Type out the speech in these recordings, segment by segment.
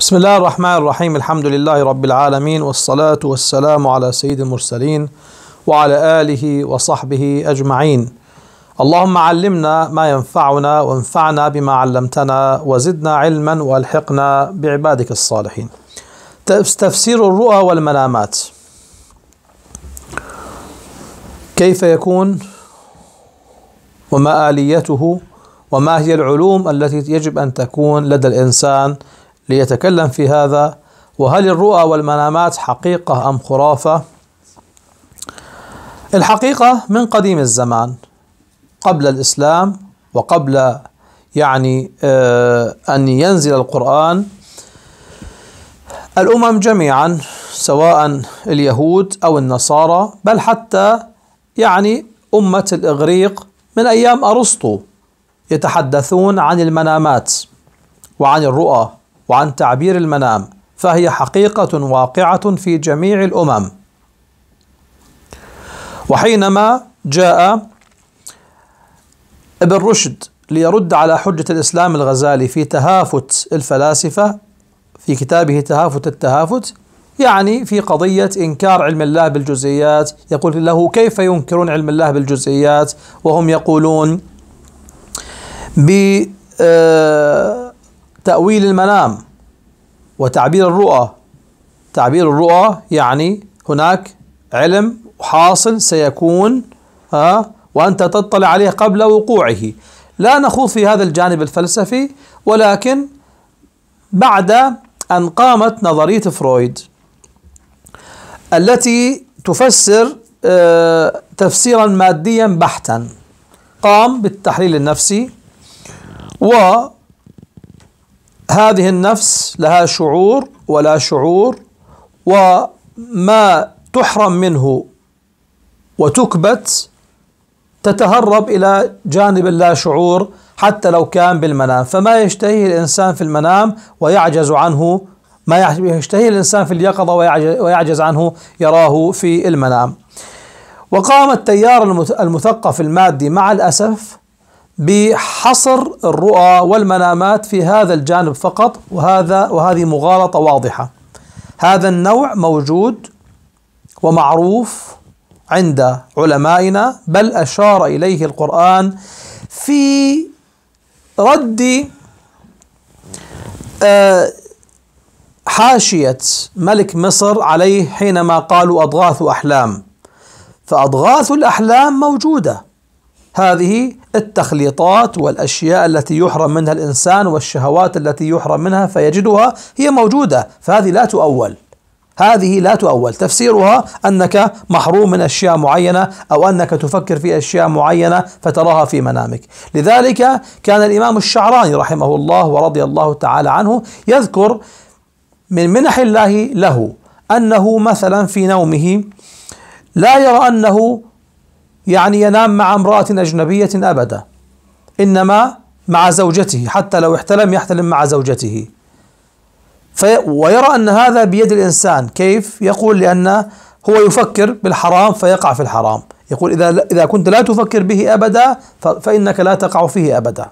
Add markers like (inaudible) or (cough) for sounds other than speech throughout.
بسم الله الرحمن الرحيم الحمد لله رب العالمين والصلاة والسلام على سيد المرسلين وعلى آله وصحبه أجمعين اللهم علمنا ما ينفعنا وانفعنا بما علمتنا وزدنا علما والحقنا بعبادك الصالحين تفسير الرؤى والمنامات كيف يكون وما آليته وما هي العلوم التي يجب أن تكون لدى الإنسان ليتكلم في هذا وهل الرؤى والمنامات حقيقة أم خرافة؟ الحقيقة من قديم الزمان قبل الإسلام وقبل يعني آه، أن ينزل القرآن الأمم جميعا سواء اليهود أو النصارى بل حتى يعني أمة الإغريق من أيام أرسطو يتحدثون عن المنامات وعن الرؤى وعن تعبير المنام فهي حقيقة واقعة في جميع الأمم وحينما جاء ابن رشد ليرد على حجة الإسلام الغزالي في تهافت الفلاسفة في كتابه تهافت التهافت يعني في قضية إنكار علم الله بالجزئيات يقول له كيف ينكرون علم الله بالجزئيات وهم يقولون ب آه تأويل المنام وتعبير الرؤى تعبير الرؤى يعني هناك علم حاصل سيكون ها وأنت تطلع عليه قبل وقوعه لا نخوض في هذا الجانب الفلسفي ولكن بعد أن قامت نظرية فرويد التي تفسر آه، تفسيرا ماديا بحتا قام بالتحليل النفسي و هذه النفس لها شعور ولا شعور وما تحرم منه وتكبت تتهرب إلى جانب اللا شعور حتى لو كان بالمنام فما يشتهيه الإنسان في المنام ويعجز عنه ما يشتهيه الإنسان في اليقظة ويعجز عنه يراه في المنام وقام التيار المثقف المادي مع الأسف بحصر الرؤى والمنامات في هذا الجانب فقط وهذا وهذه مغالطة واضحة هذا النوع موجود ومعروف عند علمائنا بل أشار إليه القرآن في رد آه، حاشية ملك مصر عليه حينما قالوا أضغاث أحلام فأضغاث الأحلام موجودة هذه التخليطات والاشياء التي يحرم منها الانسان والشهوات التي يحرم منها فيجدها هي موجوده فهذه لا تؤول هذه لا تؤول تفسيرها أنك محروم من أشياء معينة أو أنك تفكر في أشياء معينة فتراها في منامك لذلك كان الإمام الشعراني رحمه الله ورضي الله تعالى عنه يذكر من منح الله له أنه مثلا في نومه لا يرى أنه يعني ينام مع امرأة أجنبية أبدا إنما مع زوجته حتى لو احتلم يحتلم مع زوجته في ويرى أن هذا بيد الإنسان كيف؟ يقول لأن هو يفكر بالحرام فيقع في الحرام يقول إذا, إذا كنت لا تفكر به أبدا فإنك لا تقع فيه أبدا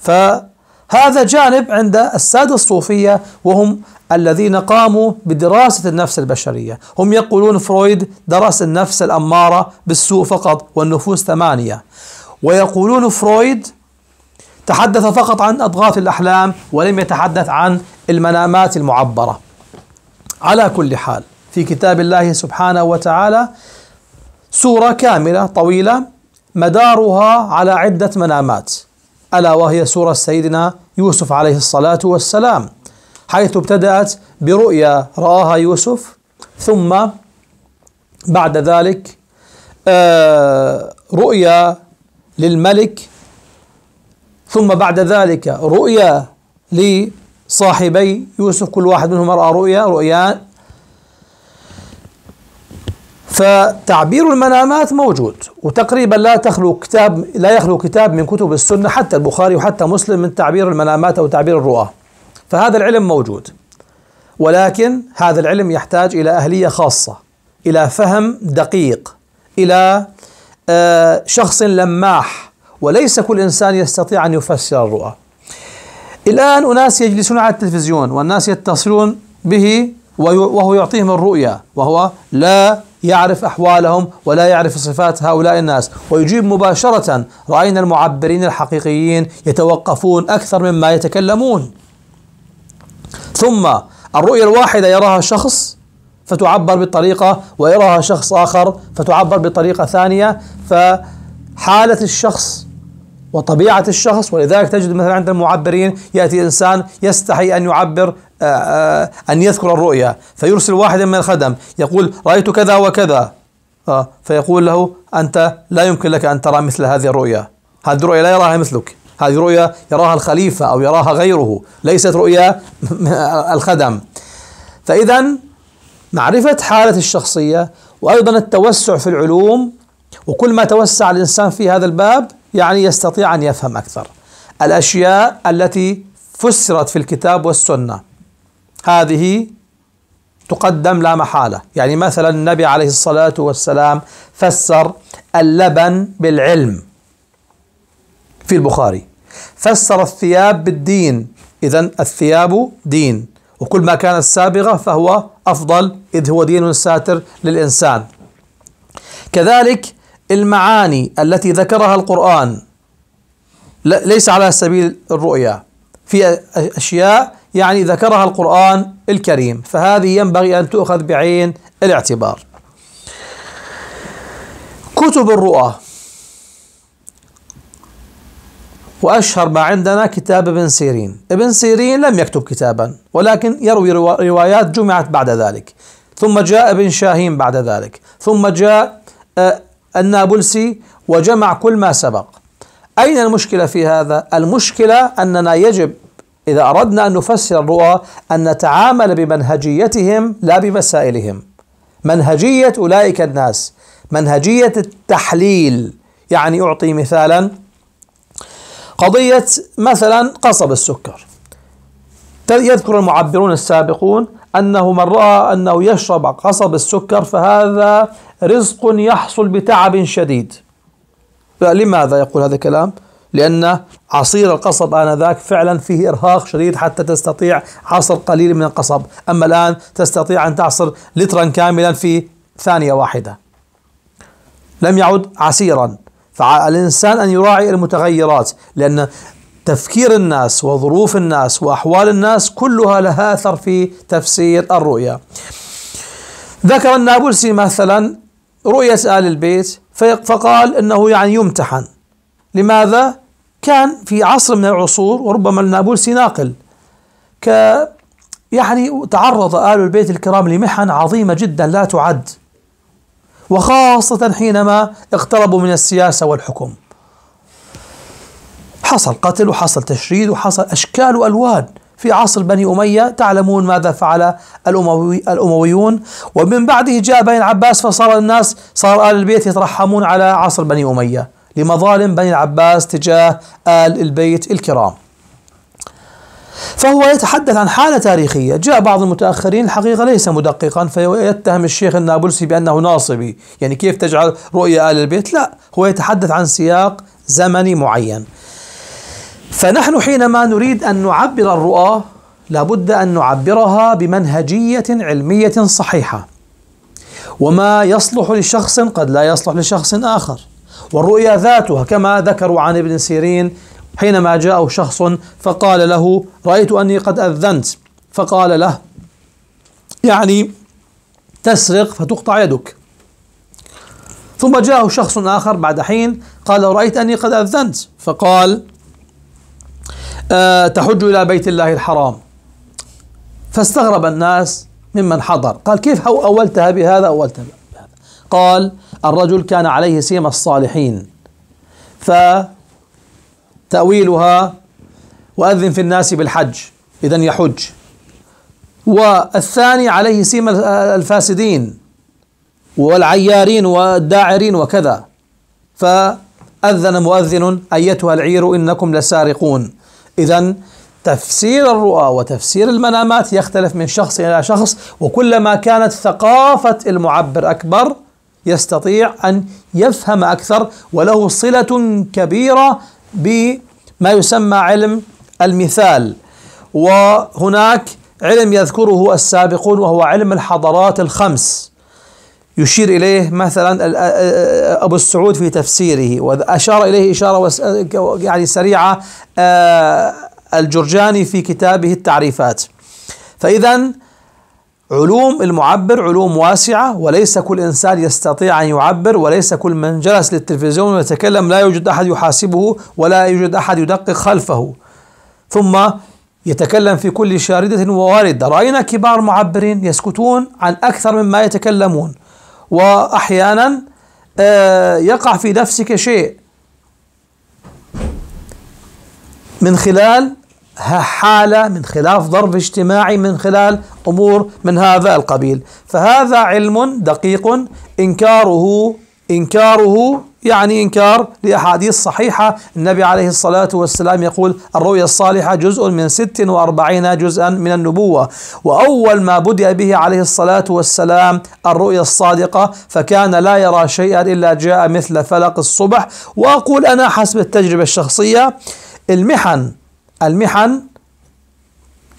فهذا جانب عند السادة الصوفية وهم الذين قاموا بدراسة النفس البشرية هم يقولون فرويد درس النفس الأمارة بالسوء فقط والنفوس ثمانية ويقولون فرويد تحدث فقط عن أضغاث الأحلام ولم يتحدث عن المنامات المعبرة على كل حال في كتاب الله سبحانه وتعالى سورة كاملة طويلة مدارها على عدة منامات ألا وهي سورة سيدنا يوسف عليه الصلاة والسلام حيث ابتدأت برؤيا رآها يوسف ثم بعد ذلك آه، رؤيا للملك ثم بعد ذلك رؤيا لصاحبي يوسف كل واحد منهم رأى رؤيا رؤيان فتعبير المنامات موجود وتقريبا لا تخلو كتاب لا يخلو كتاب من كتب السنة حتى البخاري وحتى مسلم من تعبير المنامات أو تعبير الرؤى فهذا العلم موجود ولكن هذا العلم يحتاج الى اهليه خاصه الى فهم دقيق الى آه، شخص لماح وليس كل انسان يستطيع ان يفسر الرؤى الان اناس يجلسون على التلفزيون والناس يتصلون به وهو يعطيهم الرؤيا وهو لا يعرف احوالهم ولا يعرف صفات هؤلاء الناس ويجيب مباشره راينا المعبرين الحقيقيين يتوقفون اكثر مما يتكلمون ثم الرؤية الواحدة يراها شخص فتعبر بطريقة ويراها شخص آخر فتعبر بطريقة ثانية فحالة الشخص وطبيعة الشخص ولذلك تجد مثلا عند المعبرين يأتي إنسان يستحي أن يعبر آه، آه، أن يذكر الرؤيا فيرسل واحدا من الخدم يقول رأيت كذا وكذا آه، فيقول له أنت لا يمكن لك أن ترى مثل هذه الرؤيا هذه الرؤيا لا يراها مثلك هذه رؤيا يراها الخليفة أو يراها غيره ليست رؤيا (laughs) الخدم فإذا معرفة حالة الشخصية وأيضا التوسع في العلوم وكل ما توسع الإنسان في هذا الباب يعني يستطيع أن يفهم أكثر الأشياء التي فسرت في الكتاب والسنة هذه تقدم لا محالة يعني مثلا النبي عليه الصلاة والسلام فسر اللبن بالعلم في البخاري فسر الثياب بالدين إذا الثياب دين وكل ما كانت سابغة فهو أفضل إذ هو دين ساتر للإنسان كذلك المعاني التي ذكرها القرآن ليس على سبيل الرؤيا في أشياء يعني ذكرها القرآن الكريم فهذه ينبغي أن تؤخذ بعين الاعتبار كتب الرؤى وأشهر ما عندنا كتاب ابن سيرين ابن سيرين لم يكتب كتابا ولكن يروي روايات جمعت بعد ذلك ثم جاء ابن شاهين بعد ذلك ثم جاء آه، النابلسي وجمع كل ما سبق أين المشكلة في هذا؟ المشكلة أننا يجب إذا أردنا أن نفسر الرؤى أن نتعامل بمنهجيتهم لا بمسائلهم منهجية أولئك الناس منهجية التحليل يعني أعطي مثالا قضية مثلا قصب السكر يذكر المعبرون السابقون أنه من رأى أنه يشرب قصب السكر فهذا رزق يحصل بتعب شديد لماذا يقول هذا الكلام؟ لأن عصير القصب آنذاك فعلا فيه إرهاق شديد حتى تستطيع عصر قليل من القصب أما الآن تستطيع أن تعصر لترا كاملا في ثانية واحدة لم يعد عسيرا فعلى الإنسان أن يراعي المتغيرات لأن تفكير الناس وظروف الناس وأحوال الناس كلها لها أثر في تفسير الرؤيا ذكر النابلسي مثلا رؤية آل البيت فقال أنه يعني يمتحن لماذا؟ كان في عصر من العصور وربما النابلسي ناقل ك يعني تعرض آل البيت الكرام لمحن عظيمة جدا لا تعد وخاصة حينما اقتربوا من السياسة والحكم حصل قتل وحصل تشريد وحصل أشكال وألوان في عصر بني أمية تعلمون ماذا فعل الأموي الأمويون ومن بعده جاء بني العباس فصار الناس صار آل البيت يترحمون على عصر بني أمية لمظالم بني العباس تجاه آل البيت الكرام فهو يتحدث عن حالة تاريخية جاء بعض المتأخرين الحقيقة ليس مدققا فيتهم الشيخ النابلسي بأنه ناصبي يعني كيف تجعل رؤية آل البيت لا هو يتحدث عن سياق زمني معين فنحن حينما نريد أن نعبر الرؤى لابد أن نعبرها بمنهجية علمية صحيحة وما يصلح لشخص قد لا يصلح لشخص آخر والرؤيا ذاتها كما ذكروا عن ابن سيرين حينما جاءه شخص فقال له رأيت أني قد أذنت فقال له يعني تسرق فتقطع يدك ثم جاءه شخص آخر بعد حين قال رأيت أني قد أذنت فقال أه تحج إلى بيت الله الحرام فاستغرب الناس ممن حضر قال كيف أولتها بهذا أولتها بهذا قال الرجل كان عليه سيم الصالحين ف تأويلها وأذن في الناس بالحج إذا يحج والثاني عليه سيم الفاسدين والعيارين والداعرين وكذا فأذن مؤذن أيتها العير إنكم لسارقون إذا تفسير الرؤى وتفسير المنامات يختلف من شخص إلى شخص وكلما كانت ثقافة المعبر أكبر يستطيع أن يفهم أكثر وله صلة كبيرة بما يسمى علم المثال وهناك علم يذكره السابقون وهو علم الحضارات الخمس يشير إليه مثلا أبو السعود في تفسيره وأشار إليه إشارة يعني سريعة آه، الجرجاني في كتابه التعريفات فإذا علوم المعبر علوم واسعة وليس كل إنسان يستطيع أن يعبر وليس كل من جلس للتلفزيون ويتكلم لا يوجد أحد يحاسبه ولا يوجد أحد يدقق خلفه ثم يتكلم في كل شاردة وواردة رأينا كبار معبرين يسكتون عن أكثر مما يتكلمون وأحيانا آه، يقع في نفسك شيء من خلال حالة من خلاف ظرف اجتماعي من خلال أمور من هذا القبيل فهذا علم دقيق إنكاره إنكاره يعني إنكار لأحاديث صحيحة النبي عليه الصلاة والسلام يقول الرؤيا الصالحة جزء من ست وأربعين جزءا من النبوة وأول ما بدأ به عليه الصلاة والسلام الرؤيا الصادقة فكان لا يرى شيئا إلا جاء مثل فلق الصبح وأقول أنا حسب التجربة الشخصية المحن المحن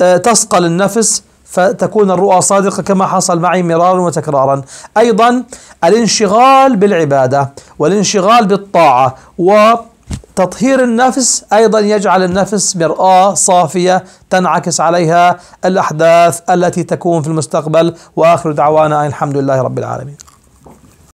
آه، تسقل النفس فتكون الرؤى صادقة كما حصل معي مرارا وتكرارا أيضا الانشغال بالعبادة والانشغال بالطاعة وتطهير النفس أيضا يجعل النفس مرآة صافية تنعكس عليها الأحداث التي تكون في المستقبل وآخر دعوانا الحمد لله رب العالمين